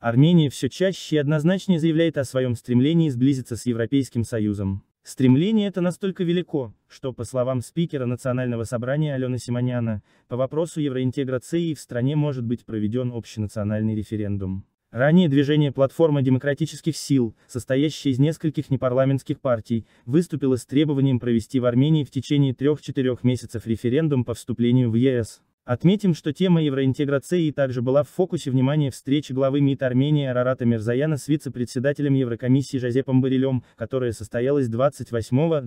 Армения все чаще и однозначнее заявляет о своем стремлении сблизиться с Европейским Союзом. Стремление это настолько велико, что, по словам спикера Национального собрания Алены Симоняна, по вопросу евроинтеграции в стране может быть проведен общенациональный референдум. Ранее движение «Платформа демократических сил», состоящее из нескольких непарламентских партий, выступило с требованием провести в Армении в течение трех-четырех месяцев референдум по вступлению в ЕС. Отметим, что тема евроинтеграции также была в фокусе внимания встречи главы МИД Армении Арарата Мирзаяна с вице-председателем Еврокомиссии Жозепом Барелем, которая состоялась 28-29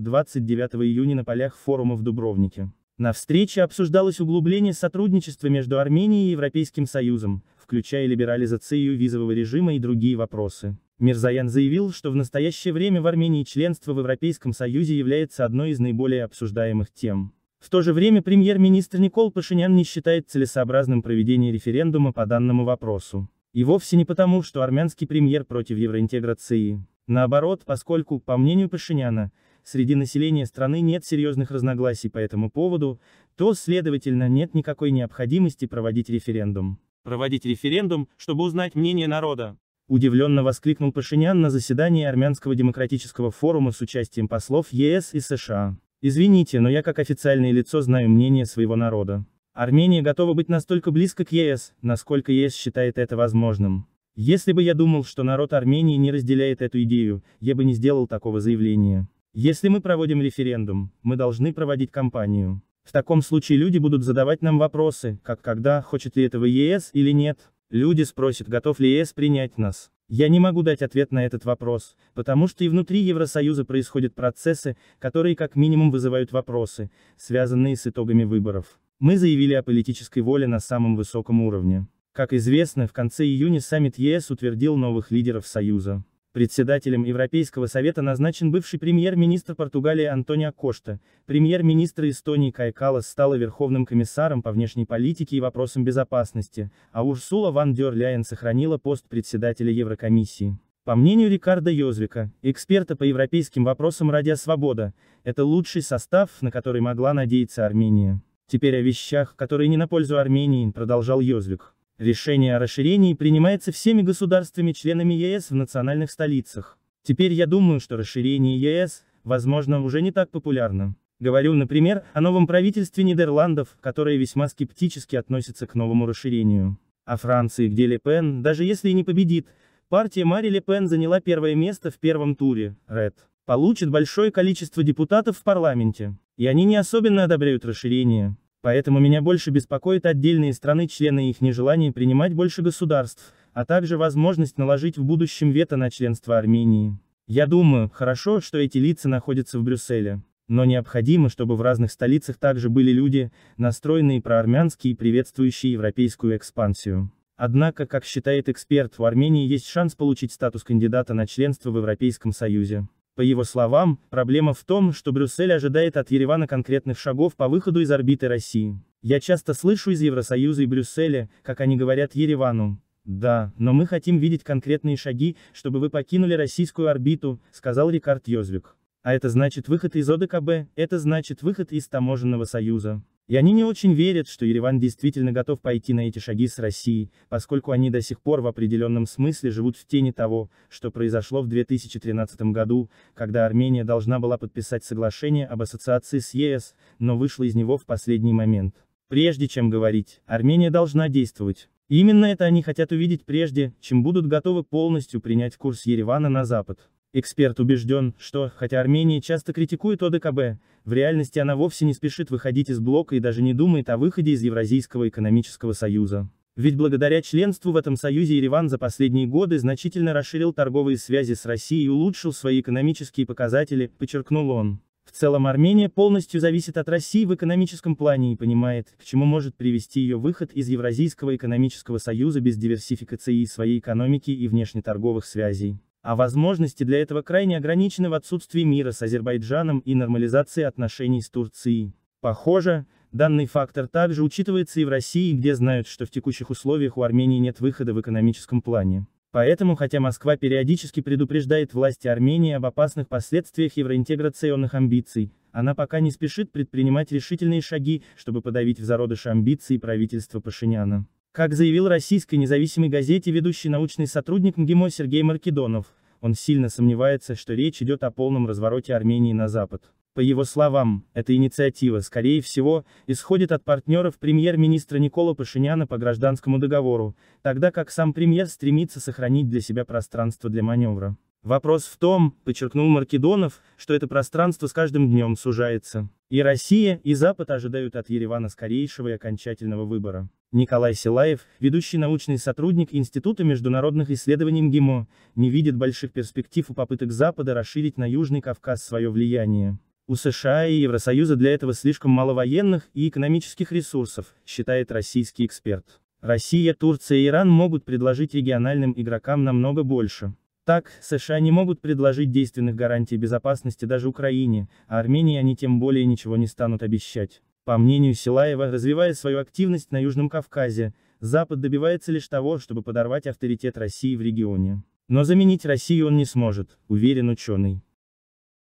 июня на полях форума в Дубровнике. На встрече обсуждалось углубление сотрудничества между Арменией и Европейским Союзом, включая либерализацию визового режима и другие вопросы. Мирзаян заявил, что в настоящее время в Армении членство в Европейском Союзе является одной из наиболее обсуждаемых тем. В то же время премьер-министр Никол Пашинян не считает целесообразным проведение референдума по данному вопросу. И вовсе не потому, что армянский премьер против евроинтеграции. Наоборот, поскольку, по мнению Пашиняна, среди населения страны нет серьезных разногласий по этому поводу, то, следовательно, нет никакой необходимости проводить референдум. Проводить референдум, чтобы узнать мнение народа. Удивленно воскликнул Пашинян на заседании Армянского демократического форума с участием послов ЕС и США. Извините, но я как официальное лицо знаю мнение своего народа. Армения готова быть настолько близко к ЕС, насколько ЕС считает это возможным. Если бы я думал, что народ Армении не разделяет эту идею, я бы не сделал такого заявления. Если мы проводим референдум, мы должны проводить кампанию. В таком случае люди будут задавать нам вопросы, как когда, хочет ли этого ЕС или нет. Люди спросят, готов ли ЕС принять нас. Я не могу дать ответ на этот вопрос, потому что и внутри Евросоюза происходят процессы, которые как минимум вызывают вопросы, связанные с итогами выборов. Мы заявили о политической воле на самом высоком уровне. Как известно, в конце июня саммит ЕС утвердил новых лидеров Союза. Председателем Европейского совета назначен бывший премьер-министр Португалии Антонио Кошта, премьер-министр Эстонии Кай Калас стала верховным комиссаром по внешней политике и вопросам безопасности, а Урсула ван дер Ляйен сохранила пост председателя Еврокомиссии. По мнению Рикардо Йозвика, эксперта по европейским вопросам «Радио Свобода», это лучший состав, на который могла надеяться Армения. Теперь о вещах, которые не на пользу Армении, продолжал Йозвик. Решение о расширении принимается всеми государствами-членами ЕС в национальных столицах. Теперь я думаю, что расширение ЕС, возможно, уже не так популярно. Говорю, например, о новом правительстве Нидерландов, которое весьма скептически относится к новому расширению. О Франции, где Ле Пен, даже если и не победит, партия Мари Ле Пен заняла первое место в первом туре, Ред, получит большое количество депутатов в парламенте, и они не особенно одобряют расширение. Поэтому меня больше беспокоит отдельные страны-члены и их нежелание принимать больше государств, а также возможность наложить в будущем вето на членство Армении. Я думаю, хорошо, что эти лица находятся в Брюсселе. Но необходимо, чтобы в разных столицах также были люди, настроенные проармянские и приветствующие европейскую экспансию. Однако, как считает эксперт, в Армении есть шанс получить статус кандидата на членство в Европейском Союзе. По его словам, проблема в том, что Брюссель ожидает от Еревана конкретных шагов по выходу из орбиты России. Я часто слышу из Евросоюза и Брюсселя, как они говорят Еревану. «Да, но мы хотим видеть конкретные шаги, чтобы вы покинули российскую орбиту», сказал Рикард Йозвик. А это значит выход из ОДКБ, это значит выход из Таможенного союза. И они не очень верят, что Ереван действительно готов пойти на эти шаги с Россией, поскольку они до сих пор в определенном смысле живут в тени того, что произошло в 2013 году, когда Армения должна была подписать соглашение об ассоциации с ЕС, но вышла из него в последний момент. Прежде чем говорить, Армения должна действовать. именно это они хотят увидеть прежде, чем будут готовы полностью принять курс Еревана на Запад. Эксперт убежден, что, хотя Армения часто критикует ОДКБ, в реальности она вовсе не спешит выходить из блока и даже не думает о выходе из Евразийского экономического союза. Ведь благодаря членству в этом союзе Ереван за последние годы значительно расширил торговые связи с Россией и улучшил свои экономические показатели, подчеркнул он. В целом Армения полностью зависит от России в экономическом плане и понимает, к чему может привести ее выход из Евразийского экономического союза без диверсификации своей экономики и внешнеторговых связей а возможности для этого крайне ограничены в отсутствии мира с Азербайджаном и нормализации отношений с Турцией. Похоже, данный фактор также учитывается и в России, где знают, что в текущих условиях у Армении нет выхода в экономическом плане. Поэтому, хотя Москва периодически предупреждает власти Армении об опасных последствиях евроинтеграционных амбиций, она пока не спешит предпринимать решительные шаги, чтобы подавить в зародыше амбиции правительства Пашиняна. Как заявил российской независимой газете ведущий научный сотрудник МГИМО Сергей Маркедонов, он сильно сомневается, что речь идет о полном развороте Армении на Запад. По его словам, эта инициатива, скорее всего, исходит от партнеров премьер-министра Никола Пашиняна по гражданскому договору, тогда как сам премьер стремится сохранить для себя пространство для маневра. Вопрос в том, подчеркнул Маркедонов, что это пространство с каждым днем сужается. И Россия, и Запад ожидают от Еревана скорейшего и окончательного выбора. Николай Силаев, ведущий научный сотрудник Института международных исследований МГИМО, не видит больших перспектив у попыток Запада расширить на Южный Кавказ свое влияние. У США и Евросоюза для этого слишком мало военных и экономических ресурсов, считает российский эксперт. Россия, Турция и Иран могут предложить региональным игрокам намного больше. Так, США не могут предложить действенных гарантий безопасности даже Украине, а Армении они тем более ничего не станут обещать. По мнению Силаева, развивая свою активность на Южном Кавказе, Запад добивается лишь того, чтобы подорвать авторитет России в регионе. Но заменить Россию он не сможет, уверен ученый.